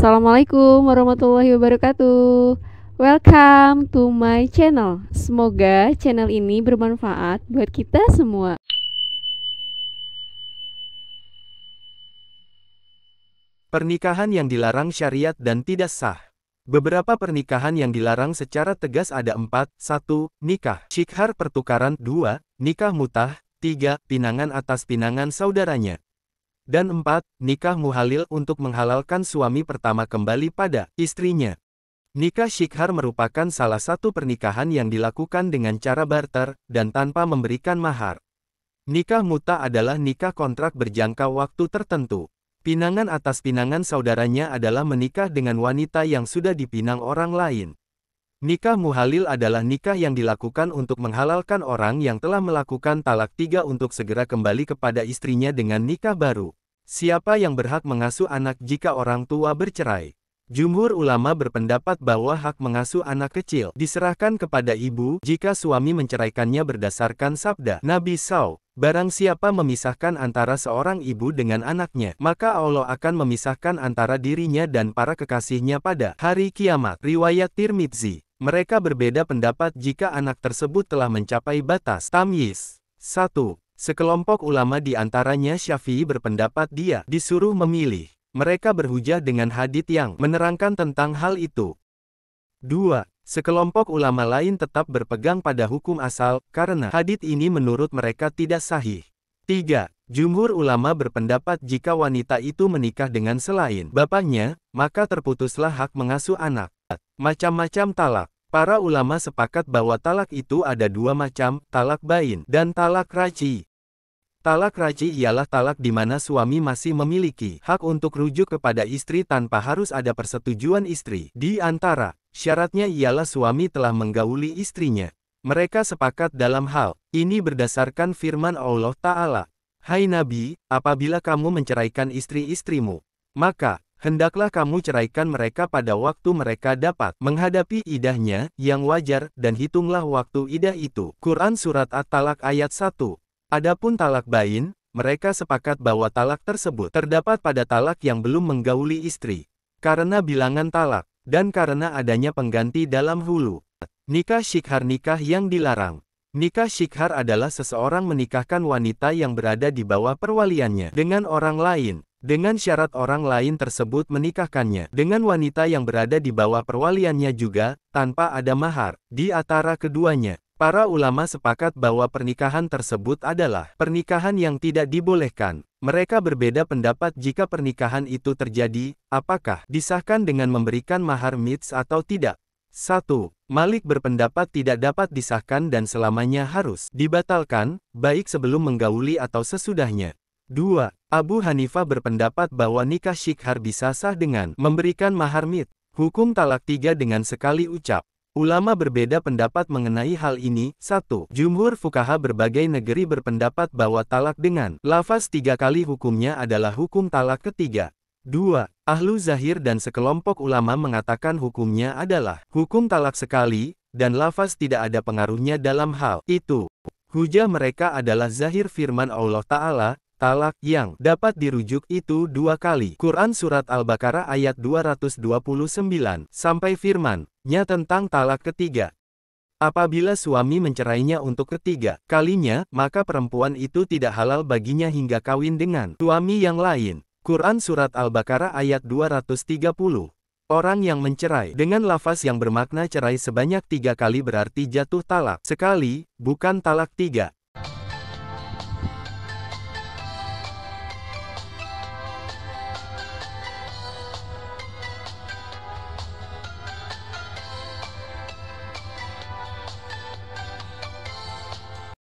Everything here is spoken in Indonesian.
Assalamualaikum warahmatullahi wabarakatuh. Welcome to my channel. Semoga channel ini bermanfaat buat kita semua. Pernikahan yang dilarang syariat dan tidak sah. Beberapa pernikahan yang dilarang secara tegas ada empat. Satu nikah, cikhar pertukaran, Dua nikah mutah, Tiga pinangan atas pinangan saudaranya, dan empat, nikah muhalil untuk menghalalkan suami pertama kembali pada istrinya. Nikah syikhar merupakan salah satu pernikahan yang dilakukan dengan cara barter dan tanpa memberikan mahar. Nikah muta adalah nikah kontrak berjangka waktu tertentu. Pinangan atas pinangan saudaranya adalah menikah dengan wanita yang sudah dipinang orang lain. Nikah muhalil adalah nikah yang dilakukan untuk menghalalkan orang yang telah melakukan talak tiga untuk segera kembali kepada istrinya dengan nikah baru. Siapa yang berhak mengasuh anak jika orang tua bercerai? Jumhur ulama berpendapat bahwa hak mengasuh anak kecil diserahkan kepada ibu jika suami menceraikannya berdasarkan sabda Nabi Saw. Barang siapa memisahkan antara seorang ibu dengan anaknya, maka Allah akan memisahkan antara dirinya dan para kekasihnya pada hari kiamat. Riwayat Tirmidzi mereka berbeda pendapat jika anak tersebut telah mencapai batas tamyiz. 1. Sekelompok ulama di antaranya Syafi'i berpendapat dia disuruh memilih. Mereka berhujah dengan hadit yang menerangkan tentang hal itu. 2. Sekelompok ulama lain tetap berpegang pada hukum asal, karena hadit ini menurut mereka tidak sahih. 3. Jumhur ulama berpendapat jika wanita itu menikah dengan selain bapaknya, maka terputuslah hak mengasuh anak. Macam-macam talak. Para ulama sepakat bahwa talak itu ada dua macam, talak bain dan talak raci. Talak raci ialah talak di mana suami masih memiliki hak untuk rujuk kepada istri tanpa harus ada persetujuan istri. Di antara syaratnya ialah suami telah menggauli istrinya. Mereka sepakat dalam hal ini berdasarkan firman Allah Ta'ala. Hai Nabi, apabila kamu menceraikan istri-istrimu, maka Hendaklah kamu ceraikan mereka pada waktu mereka dapat menghadapi idahnya, yang wajar, dan hitunglah waktu idah itu. Quran Surat At-Talak ayat 1 Adapun talak bain, mereka sepakat bahwa talak tersebut terdapat pada talak yang belum menggauli istri. Karena bilangan talak, dan karena adanya pengganti dalam hulu. Nikah syikhar nikah yang dilarang. Nikah shikhar adalah seseorang menikahkan wanita yang berada di bawah perwaliannya dengan orang lain, dengan syarat orang lain tersebut menikahkannya dengan wanita yang berada di bawah perwaliannya juga, tanpa ada mahar, di antara keduanya. Para ulama sepakat bahwa pernikahan tersebut adalah pernikahan yang tidak dibolehkan. Mereka berbeda pendapat jika pernikahan itu terjadi, apakah disahkan dengan memberikan mahar mits atau tidak. 1. Malik berpendapat tidak dapat disahkan dan selamanya harus dibatalkan, baik sebelum menggauli atau sesudahnya. 2. Abu Hanifah berpendapat bahwa nikah syikhar bisa sah dengan memberikan mahar mit, hukum talak tiga dengan sekali ucap. Ulama berbeda pendapat mengenai hal ini. 1. Jumhur fukaha berbagai negeri berpendapat bahwa talak dengan lafaz tiga kali hukumnya adalah hukum talak ketiga. 2. Ahlu Zahir dan sekelompok ulama mengatakan hukumnya adalah hukum talak sekali, dan lafaz tidak ada pengaruhnya dalam hal itu. Hujah mereka adalah zahir firman Allah Ta'ala, talak yang dapat dirujuk itu dua kali. Quran Surat Al-Baqarah ayat 229, sampai firman-nya tentang talak ketiga. Apabila suami mencerainya untuk ketiga kalinya, maka perempuan itu tidak halal baginya hingga kawin dengan suami yang lain. Quran Surat Al-Baqarah ayat 230. Orang yang mencerai dengan lafaz yang bermakna cerai sebanyak tiga kali berarti jatuh talak. Sekali, bukan talak tiga.